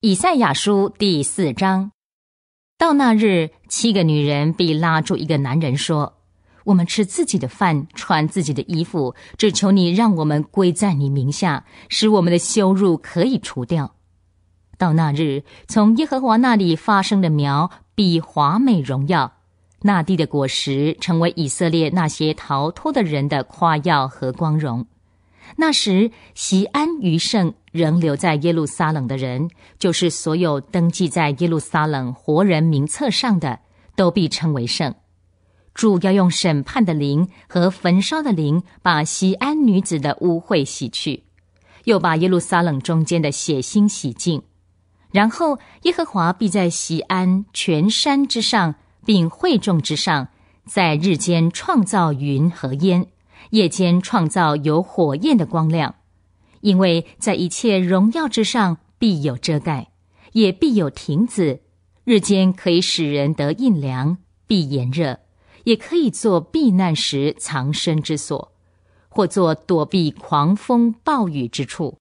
以赛亚书第四章，到那日，七个女人必拉住一个男人说：“我们吃自己的饭，穿自己的衣服，只求你让我们归在你名下，使我们的羞辱可以除掉。”到那日，从耶和华那里发生的苗必华美荣耀，那地的果实成为以色列那些逃脱的人的夸耀和光荣。那时，席安余剩仍留在耶路撒冷的人，就是所有登记在耶路撒冷活人名册上的，都必称为圣。主要用审判的灵和焚烧的灵，把席安女子的污秽洗去，又把耶路撒冷中间的血腥洗净。然后，耶和华必在席安全山之上，并会众之上，在日间创造云和烟。夜间创造有火焰的光亮，因为在一切荣耀之上必有遮盖，也必有亭子。日间可以使人得印凉避炎热，也可以做避难时藏身之所，或做躲避狂风暴雨之处。